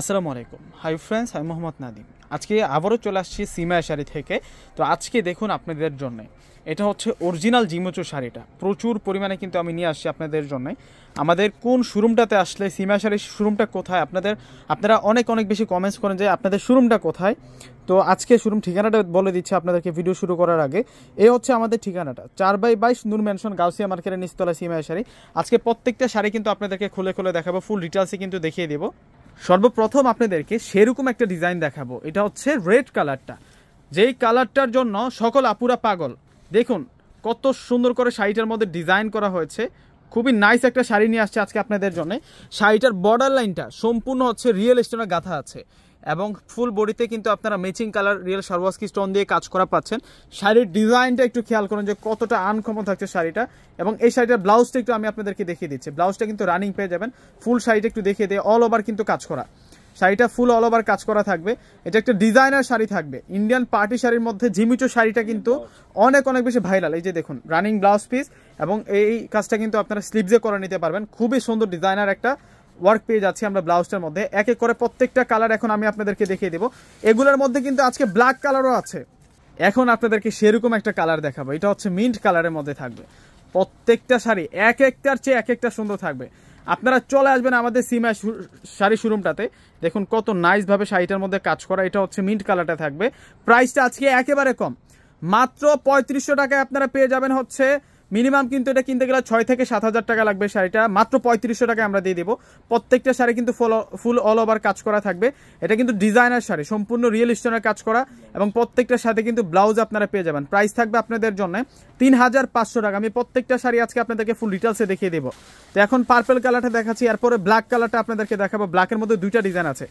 আসসালামু আলাইকুম hi friends আমি মোহাম্মদ নাদিম আজকে আবারও চলে আসছি সিমায় শাড়ি থেকে তো আজকে দেখুন আপনাদের জন্য এটা হচ্ছে অরিজিনাল জিমোচো শাড়িটা প্রচুর পরিমাণে কিন্তু আমি নিয়ে আসছি আপনাদের জন্য আমাদের কোন শোরুমটাতে আসলে সিমায় শাড়ির শোরুমটা কোথায় আপনাদের আপনারা অনেক অনেক বেশি কমেন্টস করেন যে আপনাদের শোরুমটা কোথায় তো আজকে শোরুম ঠিকানাটা বলে দিচ্ছি আপনাদেরকে ভিডিও শুরু করার আগে এই হচ্ছে আমাদের ঠিকানাটা চার বাই বাইশ নূর মেনশন গাউসিয়া মার্কেটের নিস্তলা সিমায় শাড়ি আজকে প্রত্যেকটা শাড়ি কিন্তু আপনাদেরকে খুলে খুলে দেখাবো ফুল ডিটেলসে কিন্তু দেখিয়ে দেবো সর্বপ্রথম আপনাদেরকে সেরকম একটা ডিজাইন দেখাবো এটা হচ্ছে রেড কালারটা যেই কালারটার জন্য সকল আপুরা পাগল দেখুন কত সুন্দর করে শাড়িটার মধ্যে ডিজাইন করা হয়েছে খুবই নাইস একটা শাড়ি নিয়ে আসছে আজকে আপনাদের জন্য শাড়িটার বর্ডার লাইনটা সম্পূর্ণ হচ্ছে রিয়েল স্টোনের গাথা আছে এবং ফুল বডিতে কিন্তু আপনারা matching colour real Swarovski stone দিয়ে কাজ করা পাচ্ছেন শাড়ির ডিজাইনটা একটু খেয়াল করুন যে কতটা আনক্ষম থাকছে শাড়িটা এবং এই শাড়িটার ব্লাউজটা একটু আমি আপনাদেরকে দেখিয়ে দিচ্ছি ব্লাউজটা কিন্তু রানিং পেয়ে যাবেন ফুল শাড়িটা একটু দেখিয়ে দিয়ে অল ওভার কিন্তু কাজ করা শাড়িটা ফুল অল ওভার কাজ করা থাকবে এটা একটা ডিজাইনার শাড়ি থাকবে ইন্ডিয়ান পার্টি শাড়ির মধ্যে ঝিমিচো শাড়িটা কিন্তু অনেক অনেক বেশি ভাইরাল এই যে দেখুন রানিং ব্লাউজ পিস এবং এই কাজটা কিন্তু আপনারা স্লিপজে করে নিতে পারবেন খুবই সুন্দর ডিজাইনার একটা ওয়ার্ক পেয়ে যাচ্ছি আমরা ব্লাউজটার মধ্যে এক এক করে প্রত্যেকটা কালার এখন আমি আপনাদেরকে দেখিয়ে দেবো এগুলোর মধ্যে কিন্তু আজকে ব্ল্যাক কালারও আছে এখন আপনাদেরকে সেরকম একটা কালার দেখাবো এটা হচ্ছে মিন্ট কালারের মধ্যে থাকবে প্রত্যেকটা শাড়ি এক একটার চেয়ে এক একটা সুন্দর থাকবে আপনারা চলে আসবেন আমাদের সিমা শাড়ি শোরুমটাতে দেখুন কত নাইসভাবে শাড়িটার মধ্যে কাজ করা এটা হচ্ছে মিন্ট কালারটা থাকবে প্রাইসটা আজকে একেবারে কম মাত্র পঁয়ত্রিশশো টাকায় আপনারা পেয়ে যাবেন হচ্ছে মিনিমাম কিন্তু এটা কিনতে গেলে ছয় থেকে সাত হাজার টাকা লাগবে শাড়িটা মাত্র পঁয়ত্রিশশো টাকা আমরা দিয়ে দেবো প্রত্যেকটা শাড়ি কিন্তু ফুল ফুল অল ওভার কাজ করা থাকবে এটা কিন্তু ডিজাইনার শাড়ি সম্পূর্ণ রিয়েল স্টোনের কাজ করা এবং প্রত্যেকটার সাথে কিন্তু ব্লাউজ আপনারা পেয়ে যাবেন প্রাইস থাকবে আপনাদের জন্য তিন হাজার পাঁচশো টাকা আমি প্রত্যেকটা শাড়ি আজকে আপনাদেরকে ফুল ডিটেলসে দেখিয়ে দেবো তো এখন পার্পেল কালারটা দেখাচ্ছি এরপরে ব্ল্যাক কালারটা আপনাদেরকে দেখাবো ব্ল্যাকের মধ্যে দুইটা ডিজাইন আছে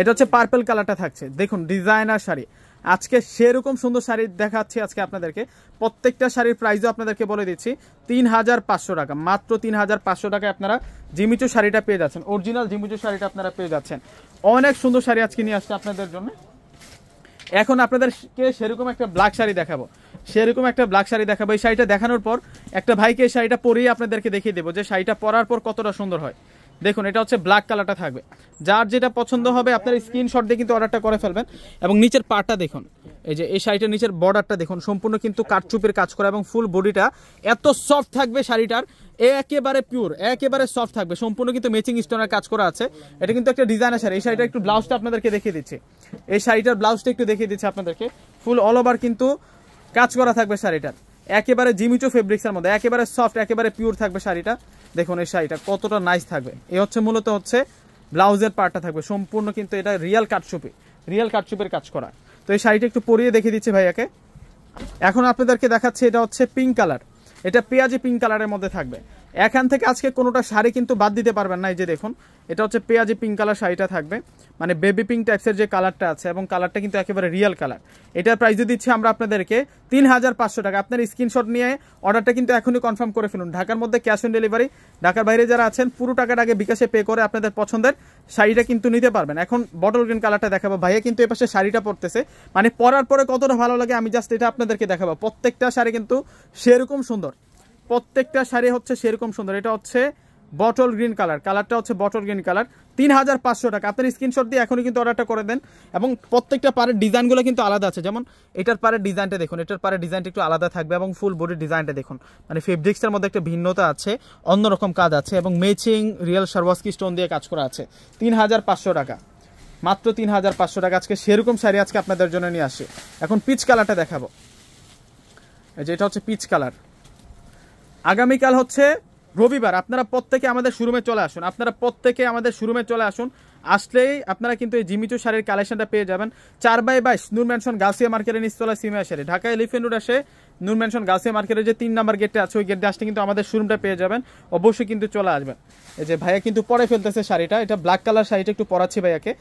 এটা হচ্ছে পার্পেল কালারটা থাকছে দেখুন ডিজাইনার শাড়ি আজকে সেরকম সুন্দর শাড়ি দেখাচ্ছি আজকে আপনাদেরকে প্রত্যেকটা শাড়ির প্রাইসও আপনাদেরকে বলে দিচ্ছি তিন হাজার পাঁচশো টাকা মাত্র তিন হাজার পাঁচশো টাকায় আপনারা জিমিচু শাড়িটা পেয়ে যাচ্ছেন অরিজিনাল জিমিচু শাড়িটা আপনারা পেয়ে যাচ্ছেন অনেক সুন্দর শাড়ি আজকে নিয়ে আসছে আপনাদের জন্য এখন আপনাদেরকে সেরকম একটা ব্ল্যাক শাড়ি দেখাবো সেরকম একটা ব্ল্যাক শাড়ি দেখাবো এই শাড়িটা দেখানোর পর একটা ভাইকে এই শাড়িটা পরেই আপনাদেরকে দেখিয়ে দেবো যে শাড়িটা পরার পর কতটা সুন্দর হয় দেখুন এটা হচ্ছে ব্ল্যাক কালারটা থাকবে যার যেটা পছন্দ হবে আপনার স্ক্রিনশট দিয়ে কিন্তু অর্ডারটা করে ফেলবেন এবং নিচের পাটা দেখুন এই যে এই শাড়িটার নিচের বর্ডারটা দেখুন সম্পূর্ণ কিন্তু কাঠচুপের কাজ করা এবং ফুল বডিটা এত সফট থাকবে শাড়িটার একেবারে পিওর একেবারে সফট থাকবে সম্পূর্ণ কিন্তু ম্যাচিং স্টোনের কাজ করা আছে এটা কিন্তু একটা ডিজাইনের শাড়ি এই শাড়িটা একটু ব্লাউজটা আপনাদেরকে দেখিয়ে দিচ্ছি এই শাড়িটার ব্লাউজটা একটু দেখিয়ে দিচ্ছি আপনাদেরকে ফুল অল ওভার কিন্তু কাজ করা থাকবে শাড়িটার একেবারে জিমিচো ফেব্রিক্সের মধ্যে একেবারে সফট একেবারে পিওর থাকবে শাড়িটা দেখুন এই শাড়িটা কতটা নাইস থাকবে এই হচ্ছে মূলত হচ্ছে ব্লাউজের পার্টটা থাকবে সম্পূর্ণ কিন্তু এটা রিয়াল কাটসুপি রিয়াল কাটসুপের কাজ করা তো এই শাড়িটা একটু পরিয়ে দেখে দিচ্ছি ভাইয়াকে এখন আপনাদেরকে দেখাচ্ছি এটা হচ্ছে পিঙ্ক কালার এটা পেঁয়াজি পিঙ্ক কালারের মধ্যে থাকবে এখান থেকে আজকে কোনোটা শাড়ি কিন্তু বাদ দিতে পারবেন না এই যে দেখুন এটা হচ্ছে পেঁয়াজি পিঙ্ক কালার শাড়িটা থাকবে মানে বেবি পিঙ্ক টাইপসের যে কালারটা আছে এবং কালারটা কিন্তু একেবারে রিয়েল কালার এটার প্রাইসে দিচ্ছি আমরা আপনাদেরকে তিন হাজার পাঁচশো টাকা আপনার স্ক্রিনশট নিয়ে অর্ডারটা কিন্তু এখনই কনফার্ম করে ফেলুন ঢাকার মধ্যে ক্যাশ অন ডেলিভারি ঢাকার বাইরে যারা আছেন পুরো টাকাটা আগে বিকাশে পে করে আপনাদের পছন্দের শাড়িটা কিন্তু নিতে পারবেন এখন বটল গ্রিন কালারটা দেখাবো ভাইয়া কিন্তু এপাশে শাড়িটা পরতেছে মানে পরার পরে কতটা ভালো লাগে আমি জাস্ট এটা আপনাদেরকে দেখাবো প্রত্যেকটা শাড়ি কিন্তু সেরকম সুন্দর প্রত্যেকটা শাড়ি হচ্ছে সেরকম সুন্দর এটা হচ্ছে বটল গ্রিন কালার কালারটা হচ্ছে বটল গ্রিন কালার তিন হাজার পাঁচশো টাকা আপনার স্ক্রিনশট দিয়ে এখনই কিন্তু অর্ডারটা করে দেন এবং প্রত্যেকটা পারের ডিজাইনগুলো কিন্তু আলাদা আছে যেমন এটার পারের ডিজাইনটা দেখুন এটার পারের ডিজাইনটা একটু আলাদা থাকবে এবং ফুল বডির ডিজাইনটা দেখুন মানে ফেব্রিক্সটার মধ্যে একটা ভিন্নতা আছে অন্যরকম কাজ আছে এবং মেচিং রিয়েল সার্ভাসকি স্টোন দিয়ে কাজ করা আছে তিন হাজার পাঁচশো টাকা মাত্র তিন হাজার পাঁচশো টাকা আজকে সেরকম শাড়ি আজকে আপনাদের জন্য নিয়ে আসে এখন পিচ কালারটা দেখাবো এই যে এটা হচ্ছে পিচ কালার আগামীকাল হচ্ছে রবিবার আপনারা প্রত্যেকে আমাদের শোরুমে চলে আসুন আপনারা প্রত্যেকে আমাদের শোরুমে চলে আসুন আসলেই আপনারা কিন্তু এই জিমিচু শাড়ির কালেকশনটা পেয়ে যাবেন চার বাই বাইশ নূর ম্যানশন গাছিয়া মার্কেটের নিচতলা সিমিয়া শাড়ি ঢাকা এলিফেন্ট রোড আসে নূর ম্যানশন গাছিয়া মার্কেটের যে তিন নাম্বার গেটটা আছে ওই গেটটা আসতে কিন্তু আমাদের শোরুমটা পেয়ে যাবেন অবশ্যই কিন্তু চলে আসবেন এই যে ভাইয়া কিন্তু পরে ফেলতেছে শাড়িটা এটা ব্ল্যাক কালার শাড়িটা একটু পরাচ্ছি ভাইয়াকে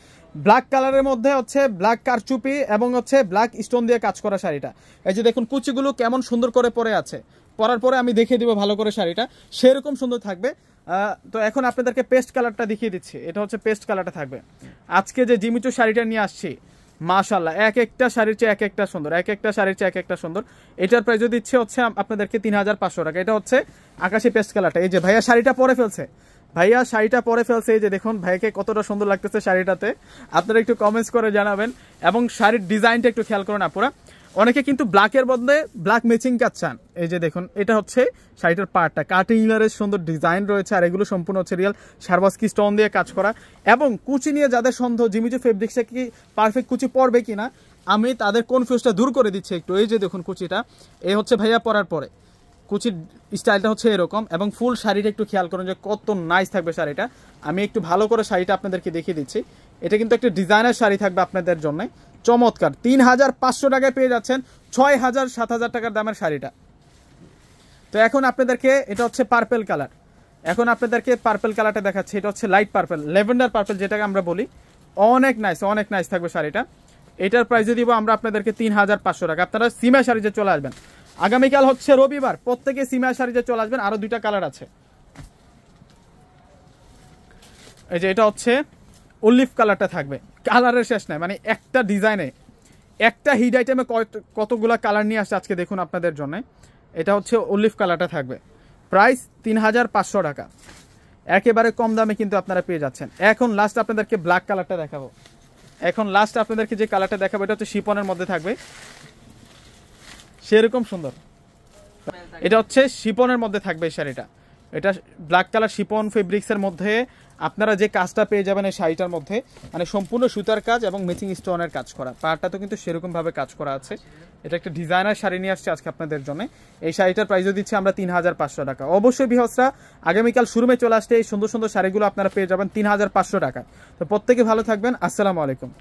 ব্ল্যাক কালারের মধ্যে হচ্ছে ব্ল্যাক কারচুপি এবং হচ্ছে ব্ল্যাক স্টোন দিয়ে কাজ করা শাড়িটা এই যে দেখুন কুচিগুলো কেমন সুন্দর করে পরে আছে পরার পরে আমি দেখিয়ে দিব ভালো করে শাড়িটা সেরকম সুন্দর থাকবে তো এখন আপনাদেরকে পেস্ট কালারটা দেখিয়ে দিচ্ছি এটা হচ্ছে পেস্ট কালারটা থাকবে আজকে যে জিমিচু শাড়িটা নিয়ে আসছি মাশাল্লাহ এক একটা শাড়ির চেয়ে এক একটা সুন্দর এক একটা শাড়ির চেয়ে এক একটা সুন্দর এটার প্রাইস যদি ইচ্ছে হচ্ছে আপনাদেরকে তিন হাজার পাঁচশো টাকা এটা হচ্ছে আকাশি পেস্ট কালারটা এই যে ভাইয়া শাড়িটা পরে ফেলছে ভাইয়া শাড়িটা পরে ফেলছে এই যে দেখুন ভাইকে কতটা সুন্দর লাগতেছে শাড়িটাতে আপনারা একটু কমেন্টস করে জানাবেন এবং শাড়ির ডিজাইনটা একটু খেয়াল করুন আপনারা অনেকে কিন্তু ব্ল্যাকের বদলে ব্ল্যাক ম্যাচিং কাজ চান এই যে দেখুন এটা হচ্ছে শাড়িটার পার্টটা কাটিং ইলারের সুন্দর ডিজাইন রয়েছে আর এগুলো সম্পূর্ণ হচ্ছে রিয়াল শারবাসকি স্টোন দিয়ে কাজ করা এবং কুচি নিয়ে যাদের সন্দেহ জিমিজু ফেব্রিক্সে কি পারফেক্ট কুচি পরবে কি না আমি তাদের কনফিউজটা দূর করে দিচ্ছি একটু এই যে দেখুন কুচিটা এ হচ্ছে ভাইয়া পরার পরে কুচির স্টাইলটা হচ্ছে এরকম এবং ফুল শাড়িটা একটু খেয়াল করুন যে কত নাইস থাকবে শাড়িটা আমি একটু ভালো করে শাড়িটা আপনাদেরকে দেখিয়ে দিচ্ছি এটা কিন্তু একটা ডিজাইনের শাড়ি থাকবে আপনাদের জন্য চমৎকার তিন হাজার পাঁচশো টাকায় পেয়ে যাচ্ছেন ছয় হাজার সাত হাজার টাকার দামের শাড়িটা তো এখন আপনাদেরকে এটা হচ্ছে পার্পেল কালার এখন আপনাদেরকে পার্পেল কালারটা দেখাচ্ছি এটা হচ্ছে লাইট পার্পেল লেভেন্ডার পার্পেল যেটাকে আমরা বলি অনেক নাইস অনেক নাইস থাকবে শাড়িটা এটার যদি দিব আমরা আপনাদেরকে তিন হাজার পাঁচশো টাকা আপনারা সিমা শাড়িতে চলে আসবেন আগামীকাল হচ্ছে রবিবার প্রত্যেকে সিমা শাড়িতে চলে আসবেন আরও দুইটা কালার আছে এই যে এটা হচ্ছে উল্লিফ কালারটা থাকবে কালারের শেষ নাই মানে একটা ডিজাইনে একটা হিট আইটেমে কতগুলো কালার নিয়ে আসছে আজকে দেখুন আপনাদের জন্য এটা হচ্ছে অলিভ কালারটা থাকবে প্রাইস তিন টাকা একেবারে কম দামে কিন্তু আপনারা পেয়ে যাচ্ছেন এখন লাস্ট আপনাদেরকে ব্ল্যাক কালারটা দেখাবো এখন লাস্ট আপনাদেরকে যে কালারটা দেখাবো এটা হচ্ছে শিপনের মধ্যে থাকবে সেরকম সুন্দর এটা হচ্ছে শিপনের মধ্যে থাকবে এই শাড়িটা এটা ব্ল্যাক কালার শিপন ফেব্রিক্সের মধ্যে আপনারা যে কাজটা পেয়ে যাবেন এই শাড়িটার মধ্যে মানে সম্পূর্ণ সুতার কাজ এবং মেচিং স্টোনের কাজ করা পাড়টা তো কিন্তু সেরকমভাবে কাজ করা আছে এটা একটা ডিজাইনার শাড়ি নিয়ে আসছে আজকে আপনাদের জন্য এই শাড়িটার প্রাইসও দিচ্ছি আমরা তিন হাজার পাঁচশো টাকা অবশ্যই বিহসরা আগামীকাল শুরুমে চলে আসতে এই সুন্দর সুন্দর শাড়িগুলো আপনারা পেয়ে যাবেন তিন হাজার পাঁচশো টাকা তো প্রত্যেকে ভালো থাকবেন আসসালামু আলাইকুম